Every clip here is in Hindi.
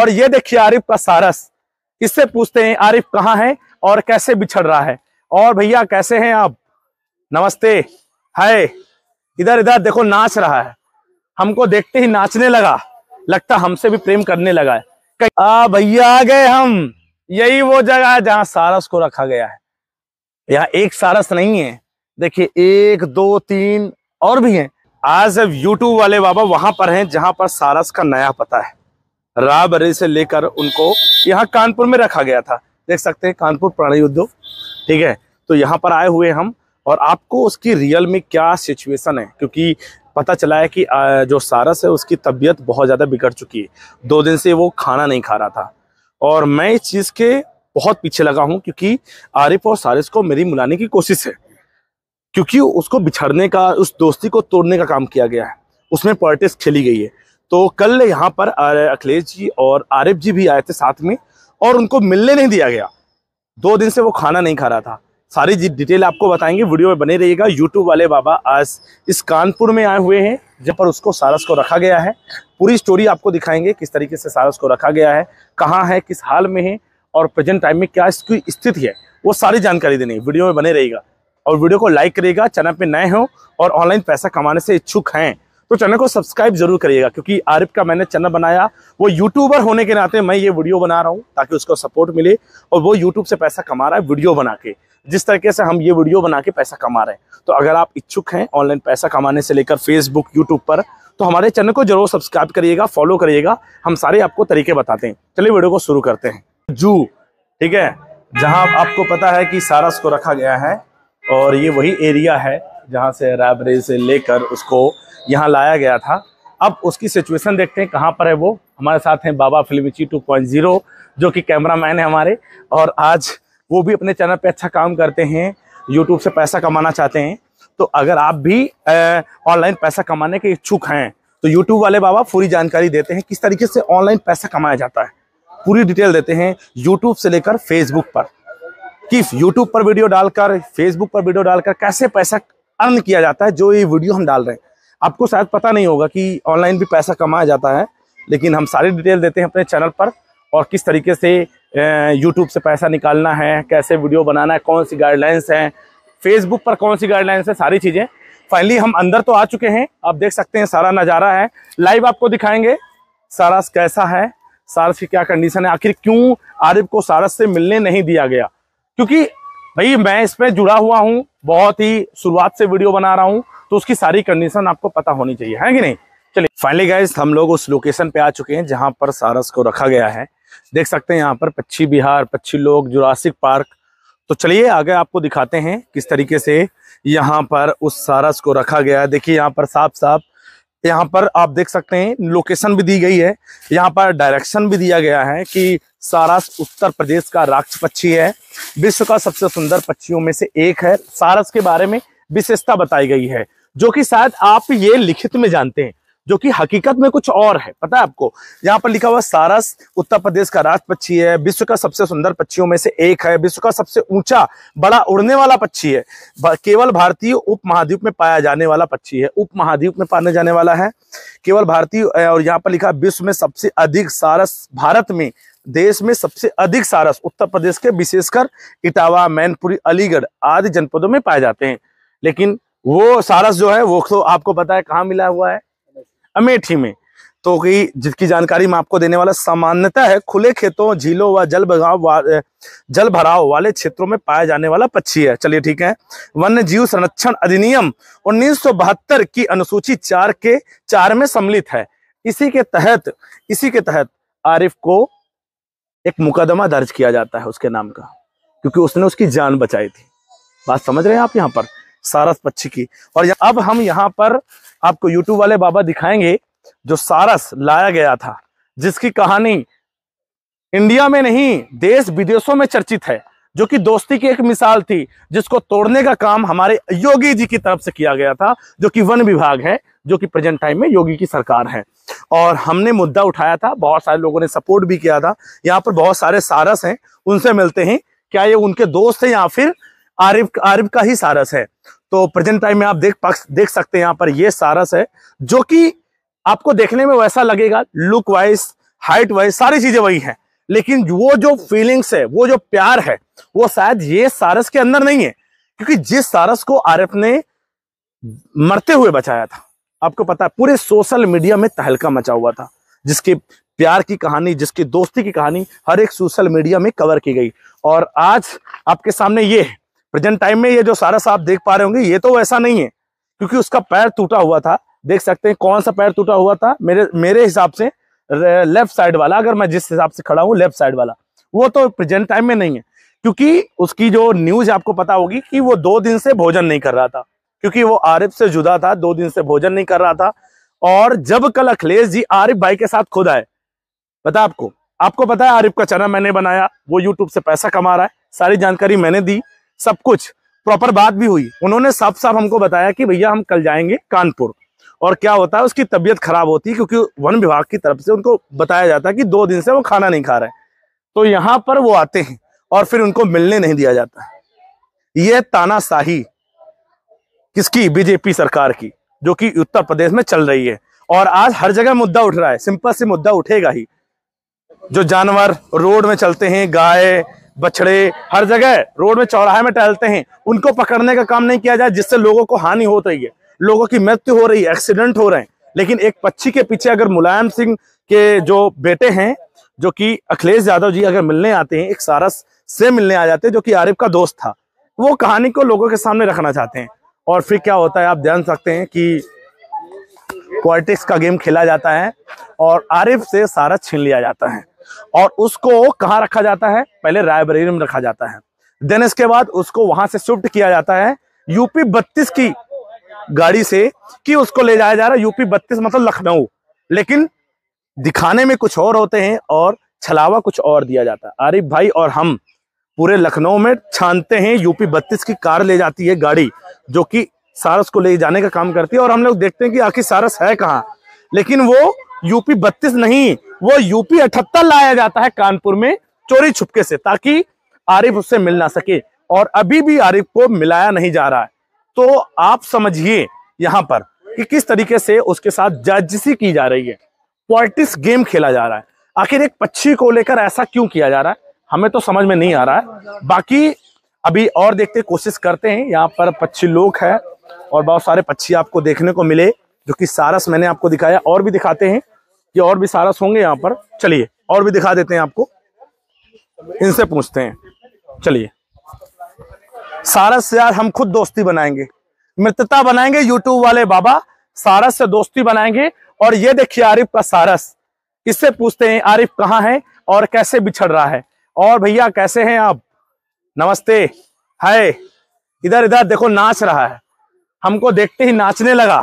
और ये देखिए आरिफ का सारस इससे पूछते हैं आरिफ कहाँ है और कैसे बिछड़ रहा है और भैया कैसे हैं आप नमस्ते हाय इधर इधर देखो नाच रहा है हमको देखते ही नाचने लगा लगता हमसे भी प्रेम करने लगा है आ भैया आ गए हम यही वो जगह है जहां सारस को रखा गया है यहाँ एक सारस नहीं है देखिए एक दो तीन और भी हैं आज यूट्यूब वाले बाबा वहां पर हैं जहां पर सारस का नया पता है राबरे से लेकर उनको यहाँ कानपुर में रखा गया था देख सकते हैं कानपुर प्राणी उद्योग ठीक है तो यहाँ पर आए हुए हम और आपको उसकी रियल में क्या सिचुएशन है क्योंकि पता चला है कि जो सारस है उसकी तबीयत बहुत ज़्यादा बिगड़ चुकी है दो दिन से वो खाना नहीं खा रहा था और मैं इस चीज़ के बहुत पीछे लगा हूँ क्योंकि आरिफ और सारस को मेरी मिलाने की कोशिश है क्योंकि उसको बिछड़ने का उस दोस्ती को तोड़ने का काम किया गया है उसमें पॉलिटिक्स खेली गई है तो कल यहाँ पर अखिलेश जी और आरिफ जी भी आए थे साथ में और उनको मिलने नहीं दिया गया दो दिन से वो खाना नहीं खा रहा था सारी डिटेल आपको बताएंगे वीडियो में बने रहिएगा यूट्यूब वाले बाबा आज इस कानपुर में आए हुए हैं जहाँ पर उसको सारस को रखा गया है पूरी स्टोरी आपको दिखाएंगे किस तरीके से सारस को रखा गया है कहाँ है किस हाल में है और प्रेजेंट टाइम में क्या इसकी स्थिति है वो सारी जानकारी देनी वीडियो में बने रहेगा और वीडियो को लाइक करेगा चैनल पर नए हो और ऑनलाइन पैसा कमाने से इच्छुक हैं तो चैनल को सब्सक्राइब जरूर करिएगा क्योंकि आरिफ का मैंने चैनल बनाया वो यूट्यूबर होने के नाते मैं ये वीडियो बना रहा हूँ ताकि उसको सपोर्ट मिले और वो यूट्यूब से पैसा कमा रहा है वीडियो बना के जिस तरीके से हम ये वीडियो बना के पैसा कमा रहे हैं तो अगर आप इच्छुक हैं ऑनलाइन पैसा कमाने से लेकर फेसबुक यूट्यूब पर तो हमारे चैनल को जरूर सब्सक्राइब करिएगा फॉलो करिएगा हम सारे आपको तरीके बताते हैं चलिए वीडियो को शुरू करते हैं जू ठीक है जहां आपको पता है कि सारस को रखा गया है और ये वही एरिया है जहाँ से रायबरेली से लेकर उसको यहाँ लाया गया था अब उसकी सिचुएशन देखते हैं कहाँ पर है वो हमारे साथ हैं बाबा फिल्मिची 2.0 जो कि कैमरा मैन है हमारे और आज वो भी अपने चैनल पे अच्छा काम करते हैं यूट्यूब से पैसा कमाना चाहते हैं तो अगर आप भी ऑनलाइन पैसा कमाने के इच्छुक हैं तो यूट्यूब वाले बाबा पूरी जानकारी देते हैं किस तरीके से ऑनलाइन पैसा कमाया जाता है पूरी डिटेल देते हैं यूट्यूब से लेकर फेसबुक पर कि यूट्यूब पर वीडियो डालकर फेसबुक पर वीडियो डालकर कैसे पैसा अर्न किया जाता है जो ये वीडियो हम डाल रहे हैं आपको शायद पता नहीं होगा कि ऑनलाइन भी पैसा कमाया जाता है लेकिन हम सारी डिटेल देते हैं अपने चैनल पर और किस तरीके से यूट्यूब से पैसा निकालना है कैसे वीडियो बनाना है कौन सी गाइडलाइंस हैं फेसबुक पर कौन सी गाइडलाइंस है सारी चीज़ें फाइनली हम अंदर तो आ चुके हैं आप देख सकते हैं सारा नज़ारा है लाइव आपको दिखाएंगे सारस कैसा है सारस की क्या कंडीशन है आखिर क्यों आरिफ को सारस से मिलने नहीं दिया गया क्योंकि भाई मैं इसमें जुड़ा हुआ हूँ बहुत ही शुरुआत से वीडियो बना रहा हूँ तो उसकी सारी कंडीशन आपको पता होनी चाहिए है कि नहीं चलिए फाइनली गाइज हम लोग उस लोकेशन पे आ चुके हैं जहां पर सारस को रखा गया है देख सकते हैं यहाँ पर पच्छी बिहार पच्छी लोग जुरासिक पार्क तो चलिए आगे आपको दिखाते हैं किस तरीके से यहाँ पर उस सारस को रखा गया है देखिए यहाँ पर साफ साफ यहाँ पर आप देख सकते हैं लोकेशन भी दी गई है यहाँ पर डायरेक्शन भी दिया गया है कि सारस उत्तर प्रदेश का राक्ष पक्षी है विश्व का सबसे सुंदर पक्षियों में से एक है सारस के बारे में विशेषता बताई गई है जो कि शायद आप ये लिखित में जानते हैं जो कि हकीकत में कुछ और है पता है आपको यहाँ पर लिखा हुआ सारस उत्तर प्रदेश का राज पक्षी है विश्व का सबसे सुंदर पक्षियों में से एक है विश्व का सबसे ऊंचा बड़ा उड़ने वाला पक्षी है केवल भारतीय उप महाद्वीप में पाया जाने वाला पक्षी है उप महाद्वीप में पाने जाने वाला है केवल भारतीय और यहाँ पर लिखा विश्व में सबसे अधिक सारस भारत में देश में सबसे अधिक सारस उत्तर प्रदेश के विशेषकर इटावा मैनपुरी अलीगढ़ आदि जनपदों में पाए जाते हैं लेकिन वो सारस जो है वो तो आपको पता है कहाँ मिला हुआ है अमेठी में तो कि जिसकी जानकारी मैं आपको देने वाला सामान्यता है खुले खेतों झीलों व जल बगाव जल भराव वाले क्षेत्रों में पाया जाने वाला पक्षी है चलिए ठीक है वन्य जीव संरक्षण अधिनियम उन्नीस की अनुसूची चार के चार में सम्मिलित है इसी के तहत इसी के तहत आरिफ को एक मुकदमा दर्ज किया जाता है उसके नाम का क्योंकि उसने उसकी जान बचाई थी बात समझ रहे हैं आप यहाँ पर सारस पक्षी की और अब हम यहाँ पर आपको यूट्यूब वाले बाबा दिखाएंगे जो सारस लाया गया था जिसकी कहानी इंडिया में नहीं देश विदेशों में चर्चित है जो कि दोस्ती की एक मिसाल थी जिसको तोड़ने का काम हमारे योगी जी की तरफ से किया गया था जो कि वन विभाग है जो कि प्रेजेंट टाइम में योगी की सरकार है और हमने मुद्दा उठाया था बहुत सारे लोगों ने सपोर्ट भी किया था यहाँ पर बहुत सारे सारस हैं उनसे मिलते हैं क्या ये उनके दोस्त हैं या फिर आरिफ आरिफ का ही सारस है तो प्रेजेंट टाइम में आप देख देख सकते हैं यहाँ पर ये सारस है जो कि आपको देखने में वैसा लगेगा लुक वाइज हाइट वाइज सारी चीजें वही हैं लेकिन वो जो फीलिंग्स है वो जो प्यार है वो शायद ये सारस के अंदर नहीं है क्योंकि जिस सारस को आरिफ ने मरते हुए बचाया था आपको पता है पूरे सोशल मीडिया में तहलका मचा हुआ था जिसके प्यार की कहानी जिसकी दोस्ती की कहानी हर एक सोशल मीडिया में कवर की गई और आज आपके सामने ये है प्रेजेंट टाइम में ये जो सारस आप देख पा रहे होंगे ये तो वैसा नहीं है क्योंकि उसका पैर टूटा हुआ था देख सकते हैं कौन सा पैर टूटा हुआ था मेरे मेरे हिसाब से लेफ्ट साइड वाला अगर मैं जिस हिसाब से खड़ा हूँ लेफ्ट साइड वाला वो तो प्रेजेंट टाइम में नहीं है क्योंकि उसकी जो न्यूज आपको पता होगी कि वो दो दिन से भोजन नहीं कर रहा था क्योंकि वो आरिफ से जुदा था दो दिन से भोजन नहीं कर रहा था और जब कल अखिलेश जी आरिफ भाई के साथ खुद आए पता आपको आपको पता है आरिफ का चना मैंने बनाया वो यूट्यूब से पैसा कमा रहा है सारी जानकारी मैंने दी सब कुछ प्रॉपर बात भी हुई उन्होंने साफ साफ हमको बताया कि भैया हम कल जाएंगे कानपुर और क्या होता है उसकी तबीयत खराब होती है क्योंकि वन विभाग की तरफ से उनको बताया जाता है कि दो दिन से वो खाना नहीं खा रहे तो यहाँ पर वो आते हैं और फिर उनको मिलने नहीं दिया जाता यह तानाशाही किसकी बीजेपी सरकार की जो कि उत्तर प्रदेश में चल रही है और आज हर जगह मुद्दा उठ रहा है सिंपल से मुद्दा उठेगा ही जो जानवर रोड में चलते हैं गाय बछड़े हर जगह रोड में चौराहे में टहलते हैं उनको पकड़ने का काम नहीं किया जाए जिससे लोगों को हानि हो रही है लोगों की मृत्यु हो रही है एक्सीडेंट हो रहे हैं लेकिन एक पक्षी के पीछे अगर मुलायम सिंह के जो बेटे हैं जो कि अखिलेश यादव जी अगर मिलने आते हैं एक सारस से मिलने आ जाते हैं जो कि आरिफ का दोस्त था वो कहानी को लोगों के सामने रखना चाहते हैं और फिर क्या होता है आप जान सकते हैं कि पॉलिटिक्स का गेम खेला जाता है और आरिफ से सारा छीन लिया जाता है और उसको कहाँ रखा जाता है पहले रायबरेली में रखा जाता है देन इसके बाद उसको वहां से शिफ्ट किया जाता है यूपी बत्तीस की गाड़ी से कि उसको ले जाया जा रहा है यूपी बत्तीस मतलब लखनऊ लेकिन दिखाने में कुछ और होते हैं और छलावा कुछ और दिया जाता है आरिफ भाई और हम पूरे लखनऊ में छानते हैं यूपी बत्तीस की कार ले जाती है गाड़ी जो कि सारस को ले जाने का काम करती है और हम लोग देखते हैं कि आखिर सारस है कहाँ लेकिन वो यूपी बत्तीस नहीं वो यूपी अठहत्तर लाया जाता है कानपुर में चोरी छुपके से ताकि आरिफ उससे मिल ना सके और अभी भी आरिफ को मिलाया नहीं जा रहा है तो आप समझिए यहाँ पर कि किस तरीके से उसके साथ जाजिसी की जा रही है पॉलिटिक्स गेम खेला जा रहा है आखिर एक पक्षी को लेकर ऐसा क्यों किया जा रहा है हमें तो समझ में नहीं आ रहा है बाकी अभी और देखते कोशिश करते हैं यहाँ पर पक्षी लोग है और बहुत सारे पक्षी आपको देखने को मिले जो कि सारस मैंने आपको दिखाया और भी दिखाते हैं ये और भी सारा होंगे यहाँ पर चलिए और भी दिखा देते हैं आपको इनसे पूछते हैं चलिए सारस से यार हम खुद दोस्ती बनाएंगे मित्रता बनाएंगे यूट्यूब वाले बाबा सारस से दोस्ती बनाएंगे और ये देखिए आरिफ का सारस इससे पूछते हैं आरिफ कहाँ है और कैसे बिछड़ रहा है और भैया कैसे हैं आप नमस्ते हाय इधर इधर देखो नाच रहा है हमको देखते ही नाचने लगा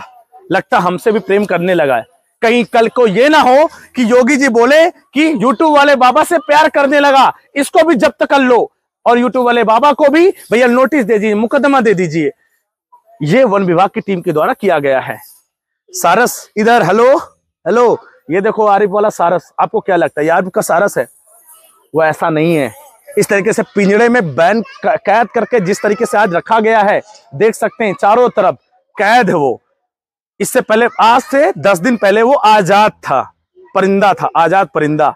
लगता हमसे भी प्रेम करने लगा है कहीं कल को ये ना हो कि योगी जी बोले कि यूट्यूब वाले बाबा से प्यार करने लगा इसको भी जब्त कर लो और यूट्यूब वाले बाबा को भी भैया नोटिस दे दीजिए मुकदमा दे दीजिए ये वन विभाग की टीम के द्वारा किया गया है सारस इधर हेलो हेलो ये देखो आरिफ वाला सारस आपको क्या लगता है ये आरिफ का सारस है वो ऐसा नहीं है इस तरीके से पिंजड़े में बैन कैद करके जिस तरीके से आज रखा गया है देख सकते हैं चारों तरफ कैद है वो इससे पहले आज से दस दिन पहले वो आजाद था परिंदा था आजाद परिंदा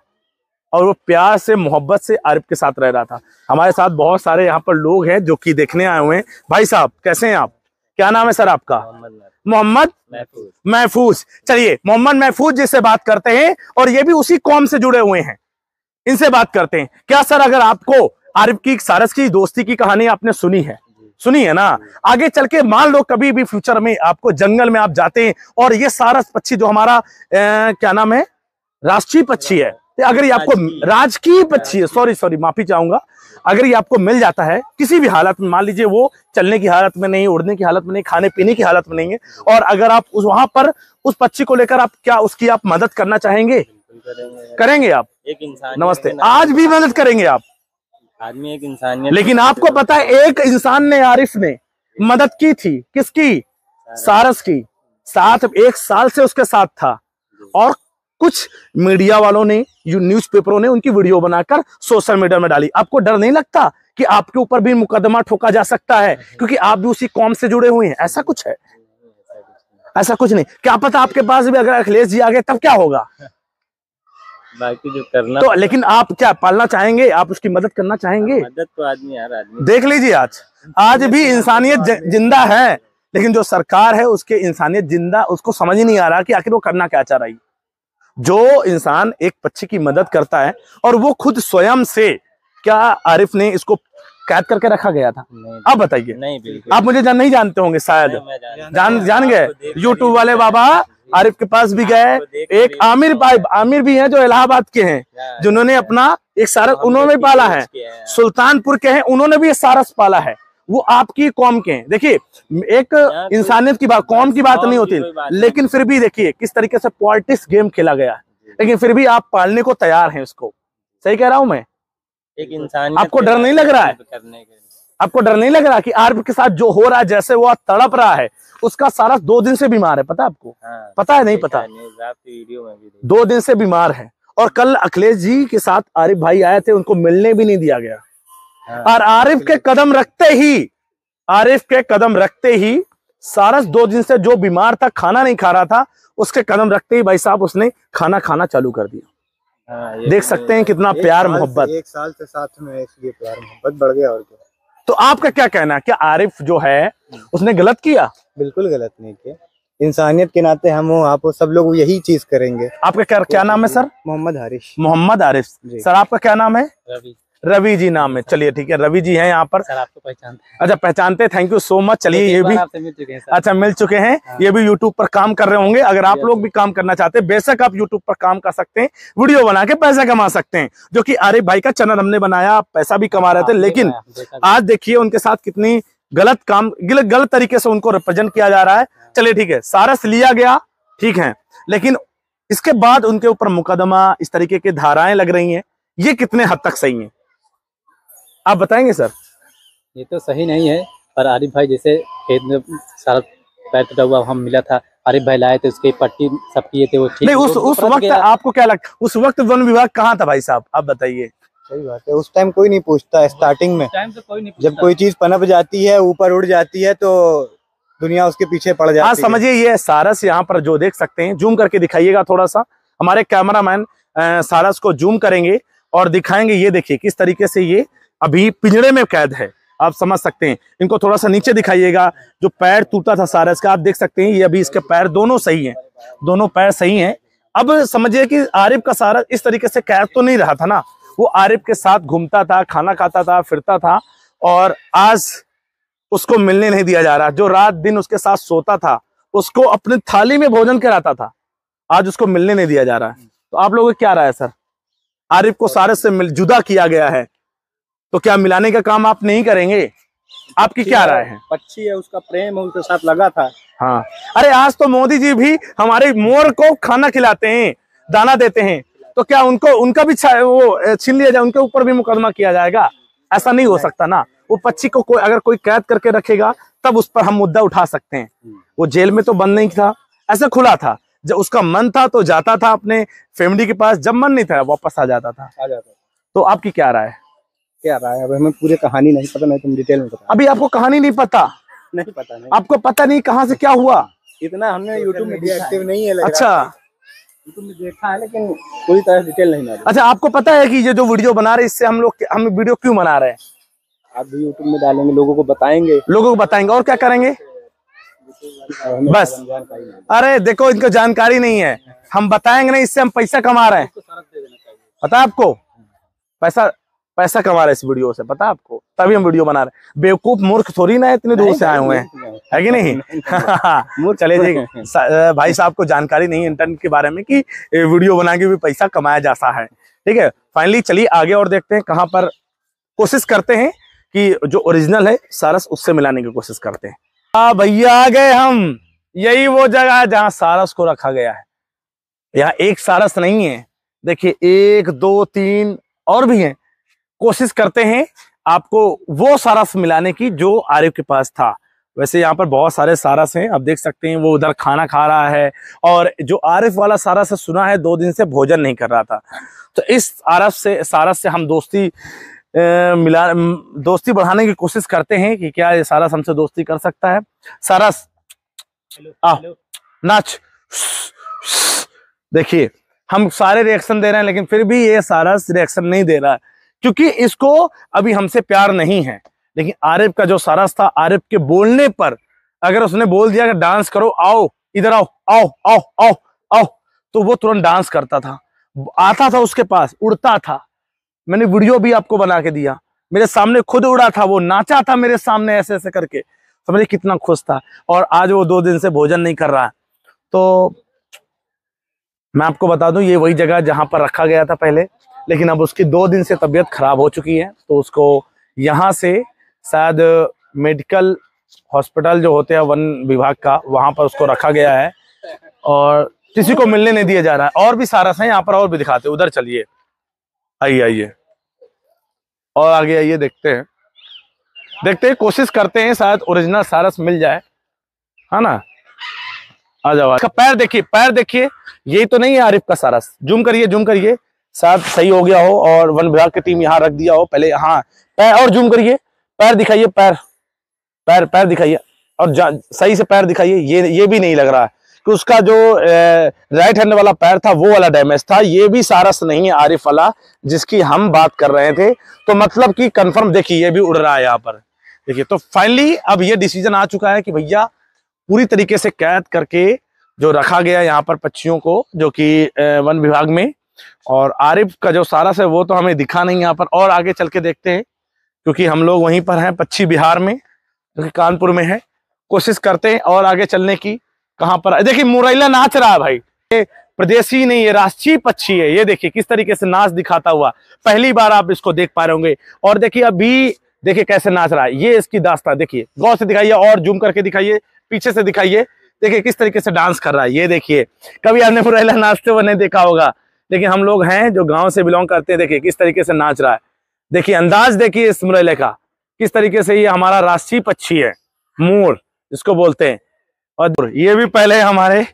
और वो प्यार से मोहब्बत से आरिफ के साथ रह रहा था हमारे साथ बहुत सारे यहाँ पर लोग हैं जो कि देखने आए हुए हैं भाई साहब कैसे हैं आप क्या नाम है सर आपका मोहम्मद महफूज चलिए मोहम्मद महफूज जिससे बात करते हैं और ये भी उसी कौम से जुड़े हुए हैं इनसे बात करते हैं क्या सर अगर आपको आरिफ की सारस की दोस्ती की कहानी आपने सुनी है सुनिए ना आगे चल के मान लो कभी भी फ्यूचर में आपको जंगल में आप जाते हैं और ये सारा पक्षी जो हमारा ए, क्या नाम है राष्ट्रीय पक्षी है तो अगर ये आपको राजकीय पक्षी है सॉरी सॉरी माफी चाहूंगा अगर ये आपको मिल जाता है किसी भी हालत में मान लीजिए वो चलने की हालत में नहीं उड़ने की हालत में नहीं खाने पीने की हालत में नहीं है और अगर आप उस वहां पर उस पक्षी को लेकर आप क्या उसकी आप मदद करना चाहेंगे करेंगे आप एक इंसान नमस्ते आज भी मदद करेंगे आप आदमी एक इंसानियत लेकिन आपको पता है एक इंसान ने आरिफ ने मदद की थी किसकी सारस की साथ एक साल से उसके साथ था और कुछ मीडिया वालों ने न्यूज पेपरों ने उनकी वीडियो बनाकर सोशल मीडिया में डाली आपको डर नहीं लगता कि आपके ऊपर भी मुकदमा ठोका जा सकता है क्योंकि आप भी उसी कॉम से जुड़े हुए हैं ऐसा कुछ है ऐसा कुछ नहीं क्या पता आपके पास भी अगर अखिलेश जी आ गए तब क्या होगा बाकी जो करना तो लेकिन आप क्या पालना चाहेंगे आप उसकी मदद करना चाहेंगे हाँ, मदद तो आदमी यार आदमी देख लीजिए आज आज भी इंसानियत तो जिंदा है लेकिन जो सरकार है उसके इंसानियत जिंदा उसको समझ ही नहीं आ रहा कि आखिर वो करना क्या चाह रही जो इंसान एक पक्षी की मदद करता है और वो खुद स्वयं से क्या आरिफ ने इसको कैद करके रखा गया था आप बताइए नहीं आप मुझे जान नहीं जानते होंगे शायद जान जान गए यूट्यूब वाले बाबा आरिफ के पास भी हाँ, गए तो एक आमिर आमिर भी हैं जो इलाहाबाद के हैं जिन्होंने अपना एक सारस उन्होंने पाला है सुल्तानपुर के हैं उन्होंने भी सारस पाला है वो आपकी कौम के हैं देखिए एक इंसानियत की बात कौम की बात नहीं होती लेकिन फिर भी देखिए किस तरीके से पॉलिटिक्स गेम खेला गया है लेकिन फिर भी आप पालने को तैयार हैं उसको सही कह रहा हूं मैं एक इंसान आपको डर नहीं लग रहा है आपको डर नहीं लग रहा कि आर्प के साथ जो हो रहा है जैसे वो तड़प रहा है उसका सारा दो दिन से बीमार है पता आपको हाँ, पता है नहीं पता दो दिन से बीमार है और कल अखिलेश जी के साथ आरिफ भाई आए थे उनको मिलने भी नहीं दिया गया हाँ, और आरिफ के कदम रखते ही आरिफ के कदम रखते ही सारस दो दिन से जो बीमार था खाना नहीं खा रहा था उसके कदम रखते ही भाई साहब उसने खाना खाना चालू कर दिया हाँ, देख सकते हैं तो कितना प्यार मोहब्बत एक साल से साथ में इसलिए प्यार मोहब्बत बढ़ गया और क्या तो आपका क्या कहना है क्या आरिफ जो है उसने गलत किया बिल्कुल गलत नहीं किया इंसानियत के नाते हम हो आप सब लोग यही चीज करेंगे आपका क्या नाम है सर मोहम्मद आरिफ मोहम्मद आरिफ सर आपका क्या नाम है रवि रवि जी नाम है चलिए ठीक है रवि जी हैं यहाँ पर सर आपको पहचानते अच्छा पहचानते थैंक यू सो मच चलिए ये भी मिल अच्छा मिल चुके हैं हाँ। ये भी यूट्यूब पर काम कर रहे होंगे अगर आप लोग भी काम करना चाहते हैं बेशक आप यूट्यूब पर काम कर सकते हैं वीडियो बना के पैसा कमा सकते हैं जो की अरे भाई का चैनल हमने बनाया पैसा भी कमा रहे थे लेकिन आज देखिए उनके साथ कितनी गलत काम गलत तरीके से उनको रिप्रेजेंट किया जा रहा है हाँ। चलिए ठीक है सारस लिया गया ठीक है लेकिन इसके बाद उनके ऊपर मुकदमा इस तरीके की धाराएं लग रही है ये कितने हद तक सही है आप बताएंगे सर ये तो सही नहीं है पर आरिफ भाई जैसे खेत में सारा पैर टूटा हुआ हम मिला था आरिफ भाई लाए थे उसके पट्टी सब किए थे वो ठीक नहीं उस उस वक्त आपको क्या लगता उस वक्त वन विभाग कहाँ था भाई साहब आप बताइए सही बात है उस टाइम कोई नहीं पूछता स्टार्टिंग में टाइम तो कोई नहीं जब कोई चीज पनप जाती है ऊपर उड़ जाती है तो दुनिया उसके पीछे पड़ हाँ, जाती है समझिए ये सारस यहाँ पर जो देख सकते हैं जूम करके दिखाइएगा थोड़ा सा हमारे कैमरामैन सारस को जूम करेंगे और दिखाएंगे ये देखिए किस तरीके से ये अभी पिंजड़े में कैद है आप समझ सकते हैं इनको थोड़ा सा नीचे दिखाइएगा जो पैर टूटा था सारस का आप देख सकते हैं ये अभी इसके पैर दोनों सही हैं दोनों पैर सही हैं अब समझिए कि आरिफ का सारस इस तरीके से कैद तो नहीं रहा था ना वो आरिफ के साथ घूमता था खाना खाता था फिरता था और आज उसको मिलने नहीं दिया जा रहा जो रात दिन उसके साथ सोता था उसको अपने थाली में भोजन कराता था आज उसको मिलने नहीं दिया जा रहा है तो आप लोगों क्या राय है सर आरिफ को सारस से मिल जुदा किया गया है तो क्या मिलाने का काम आप नहीं करेंगे आपकी क्या राय है पक्षी है उसका प्रेम उनके साथ लगा था हाँ अरे आज तो मोदी जी भी हमारे मोर को खाना खिलाते हैं दाना देते हैं तो क्या उनको उनका भी वो छीन लिया जाए उनके ऊपर भी मुकदमा किया जाएगा ऐसा नहीं हो सकता ना वो पक्षी को कोई अगर कोई कैद करके रखेगा तब उस पर हम मुद्दा उठा सकते हैं हम्म। वो जेल में तो बंद नहीं था ऐसा खुला था जब उसका मन था तो जाता था अपने फैमिली के पास जब मन नहीं था वापस आ जाता था आ जाता तो आपकी क्या राय है क्या रहा है अब हमें पूरी कहानी नहीं पता नहीं तुम तो डिटेल में बता अभी आपको कहानी नहीं पता नहीं पता नहीं आपको पता नहीं कहाँ से क्या हुआ इतना हमने यूट्यूब में भी एक्टिव नहीं है अच्छा यूट्यूब में देखा है लेकिन पूरी तरह डिटेल नहीं मिला अच्छा आपको पता है कि ये जो वीडियो बना रहे इससे हम लोग हम वीडियो क्यों बना रहे हैं आप भी यूट्यूब में डालेंगे लोगों को बताएंगे लोगों को बताएंगे और क्या करेंगे बस अरे देखो इनको जानकारी नहीं है हम बताएंगे नहीं इससे हम पैसा कमा रहे हैं पता है आपको पैसा पैसा कमा रहे इस वीडियो से पता आपको तभी हम वीडियो बना रहे बेवकूफ मूर्ख थोड़ी ना इतने दूर से आए हुए हैं है कि नहीं चले जी भाई साहब को जानकारी नहीं इंटरनेट के बारे में कि वीडियो बना के भी पैसा कमाया जाता है ठीक है फाइनली चलिए आगे और देखते हैं कहाँ पर कोशिश करते हैं कि जो ओरिजिनल है सारस उससे मिलाने की कोशिश करते हैं हाँ भैया आ गए हम यही वो जगह है जहाँ सारस को रखा गया है यहाँ एक सारस नहीं है देखिए एक दो तीन और भी हैं कोशिश करते हैं आपको वो सारस मिलाने की जो आरिफ के पास था वैसे यहाँ पर बहुत सारे सारस हैं आप देख सकते हैं वो उधर खाना खा रहा है और जो आरिफ वाला सारस सुना है दो दिन से भोजन नहीं कर रहा था तो इस आरफ से सारस से हम दोस्ती ए, मिला दोस्ती बढ़ाने की कोशिश करते हैं कि क्या ये सारस हमसे दोस्ती कर सकता है सारस आ नाच देखिए हम सारे रिएक्शन दे रहे हैं लेकिन फिर भी ये सारस रिएक्शन नहीं दे रहा है क्योंकि इसको अभी हमसे प्यार नहीं है लेकिन आरिफ का जो सारस था आरिफ के बोलने पर अगर उसने बोल दिया कि डांस करो आओ इधर आओ आओ आओ आओ आओ तो वो तुरंत डांस करता था आता था उसके पास उड़ता था मैंने वीडियो भी आपको बना के दिया मेरे सामने खुद उड़ा था वो नाचा था मेरे सामने ऐसे ऐसे करके समझे कितना खुश था और आज वो दो दिन से भोजन नहीं कर रहा है तो मैं आपको बता दूं ये वही जगह जहां पर रखा गया था पहले लेकिन अब उसकी दो दिन से तबीयत खराब हो चुकी है तो उसको यहाँ से शायद मेडिकल हॉस्पिटल जो होते हैं वन विभाग का वहाँ पर उसको रखा गया है और किसी को मिलने नहीं दिया जा रहा है और भी सारस है यहाँ पर और भी दिखाते उधर चलिए आइए आइए और आगे आइए देखते हैं देखते हैं कोशिश करते हैं शायद ओरिजिनल सारस मिल जाए है ना आ जाओ इसका पैर देखिए पैर देखिए यही तो नहीं है आरिफ का सारस जूम करिए जूम करिए शायद सही हो गया हो और वन विभाग की टीम यहाँ रख दिया हो पहले हाँ पैर और जूम करिए पैर दिखाइए पैर पैर पैर दिखाइए और सही से पैर दिखाइए ये ये भी नहीं लग रहा है कि उसका जो राइट हैंड वाला पैर था वो वाला डैमेज था ये भी सारस नहीं है आरिफ वाला जिसकी हम बात कर रहे थे तो मतलब कि कंफर्म देखिए ये भी उड़ रहा है यहाँ पर देखिए तो फाइनली अब ये डिसीजन आ चुका है कि भैया पूरी तरीके से कैद करके जो रखा गया यहाँ पर पक्षियों को जो कि वन विभाग में और आरिफ का जो सारस है वो तो हमें दिखा नहीं यहाँ पर और आगे चल के देखते हैं क्योंकि हम लोग वहीं पर हैं पच्छी बिहार में जो कि कानपुर में है कोशिश करते हैं और आगे चलने की कहाँ पर देखिए मुरैला नाच रहा है भाई ये प्रदेशी नहीं है राष्ट्रीय पक्षी है ये देखिए किस तरीके से नाच दिखाता हुआ पहली बार आप इसको देख पा रहे होंगे और देखिए अभी देखिए कैसे नाच रहा है ये इसकी दास्ता देखिए गौर से दिखाइए और जूम करके दिखाइए पीछे से दिखाइए देखिए किस तरीके से डांस कर रहा है ये देखिए कभी आपने मुरैला नाचते हुए नहीं देखा होगा लेकिन हम लोग हैं जो गांव से बिलोंग करते हैं देखिए किस तरीके से नाच रहा है देखिए अंदाज देखिए इस मुरैले का किस तरीके से ये हमारा राष्ट्रीय पक्षी है मोर जिसको बोलते हैं और ये भी पहले हमारे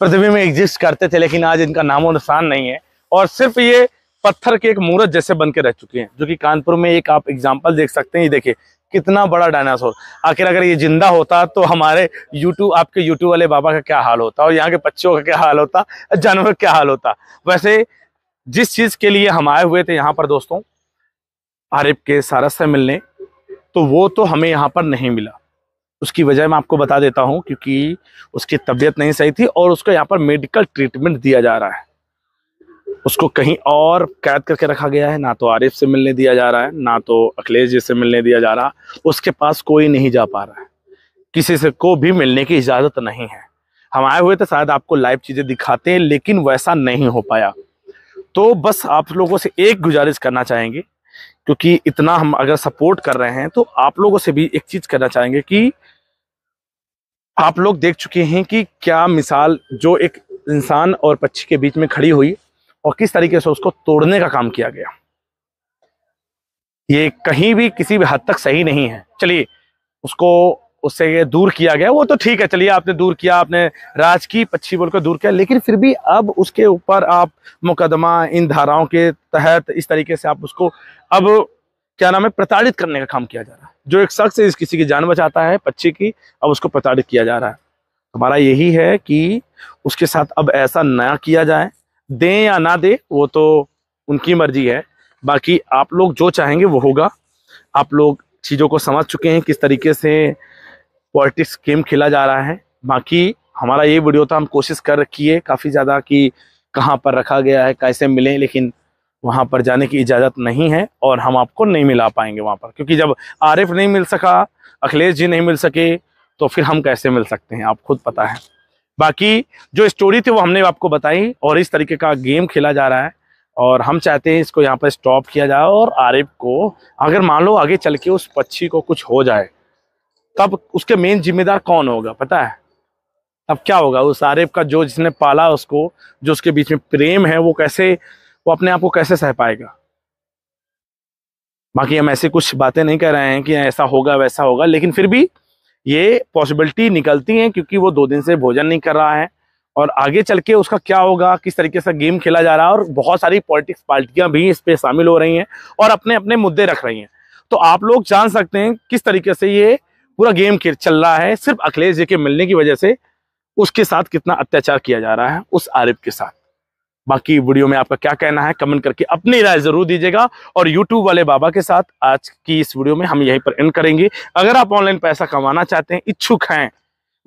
पृथ्वी में एग्जिस्ट करते थे लेकिन आज इनका नामो निशान नहीं है और सिर्फ ये पत्थर के एक मूर्त जैसे बन के रह चुके हैं जो कि कानपुर में एक आप एग्जाम्पल देख सकते हैं ये देखिए कितना बड़ा डायनासोर आखिर अगर ये जिंदा होता तो हमारे यूट्यूब आपके यूट्यूब वाले बाबा का क्या हाल होता और यहाँ के बच्चों का क्या हाल होता जानवर का क्या हाल होता वैसे जिस चीज़ के लिए हम आए हुए थे यहाँ पर दोस्तों आरिफ के सारस से मिलने तो वो तो हमें यहाँ पर नहीं मिला उसकी वजह मैं आपको बता देता हूँ क्योंकि उसकी तबीयत नहीं सही थी और उसको यहाँ पर मेडिकल ट्रीटमेंट दिया जा रहा है उसको कहीं और कैद करके रखा गया है ना तो आरिफ से मिलने दिया जा रहा है ना तो अखिलेश जी से मिलने दिया जा रहा उसके पास कोई नहीं जा पा रहा है किसी से को भी मिलने की इजाज़त नहीं है हम आए हुए थे शायद आपको लाइव चीज़ें दिखाते हैं लेकिन वैसा नहीं हो पाया तो बस आप लोगों से एक गुजारिश करना चाहेंगे क्योंकि इतना हम अगर सपोर्ट कर रहे हैं तो आप लोगों से भी एक चीज़ करना चाहेंगे कि आप लोग देख चुके हैं कि क्या मिसाल जो एक इंसान और पक्षी के बीच में खड़ी हुई और किस तरीके से उसको तोड़ने का काम किया गया ये कहीं भी किसी भी हद तक सही नहीं है चलिए उसको उससे दूर किया गया वो तो ठीक है चलिए आपने दूर किया आपने राज की पक्षी बोलकर दूर किया लेकिन फिर भी अब उसके ऊपर आप मुकदमा इन धाराओं के तहत इस तरीके से आप उसको अब क्या नाम है प्रताड़ित करने का काम किया जा रहा है जो एक शख्स इस किसी की जान बचाता है पक्षी की अब उसको प्रताड़ित किया जा रहा है हमारा यही है कि उसके साथ अब ऐसा नया किया जाए दें या ना दें वो तो उनकी मर्जी है बाकी आप लोग जो चाहेंगे वो होगा आप लोग चीज़ों को समझ चुके हैं किस तरीके से पॉलिटिक्स गेम खेला जा रहा है बाकी हमारा ये वीडियो था तो हम कोशिश कर रखी है काफ़ी ज़्यादा कि कहाँ पर रखा गया है कैसे मिलें लेकिन वहाँ पर जाने की इजाज़त नहीं है और हम आपको नहीं मिला पाएंगे वहाँ पर क्योंकि जब आरिफ नहीं मिल सका अखिलेश जी नहीं मिल सके तो फिर हम कैसे मिल सकते हैं आप खुद पता है बाकी जो स्टोरी थी वो हमने आपको बताई और इस तरीके का गेम खेला जा रहा है और हम चाहते हैं इसको यहाँ पर स्टॉप किया जाए और आरिफ को अगर मान लो आगे चल के उस पक्षी को कुछ हो जाए तब उसके मेन जिम्मेदार कौन होगा पता है अब क्या होगा उस आरिफ का जो जिसने पाला उसको जो उसके बीच में प्रेम है वो कैसे वो अपने आप को कैसे सह पाएगा बाकी हम ऐसे कुछ बातें नहीं कर रहे हैं कि ऐसा होगा वैसा होगा लेकिन फिर भी ये पॉसिबिलिटी निकलती है क्योंकि वो दो दिन से भोजन नहीं कर रहा है और आगे चल के उसका क्या होगा किस तरीके से गेम खेला जा रहा है और बहुत सारी पॉलिटिक्स पार्टियां भी इस पर शामिल हो रही हैं और अपने अपने मुद्दे रख रही हैं तो आप लोग जान सकते हैं किस तरीके से ये पूरा गेम चल रहा है सिर्फ अखिलेश जी के मिलने की वजह से उसके साथ कितना अत्याचार किया जा रहा है उस आरिफ के साथ बाकी वीडियो में आपका क्या कहना है कमेंट करके अपनी राय जरूर दीजिएगा और यूट्यूब वाले बाबा के साथ आज की इस वीडियो में हम यहीं पर एंड करेंगे अगर आप ऑनलाइन पैसा कमाना चाहते हैं इच्छुक हैं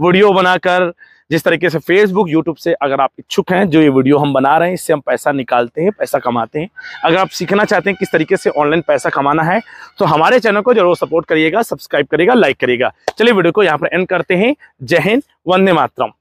वीडियो बनाकर जिस तरीके से फेसबुक यूट्यूब से अगर आप इच्छुक हैं जो ये वीडियो हम बना रहे हैं इससे हम पैसा निकालते हैं पैसा कमाते हैं अगर आप सीखना चाहते हैं किस तरीके से ऑनलाइन पैसा कमाना है तो हमारे चैनल को जरूर सपोर्ट करिएगा सब्सक्राइब करिएगा लाइक करिएगा चलिए वीडियो को यहाँ पर एंड करते हैं जय हिंद वंदे मातरम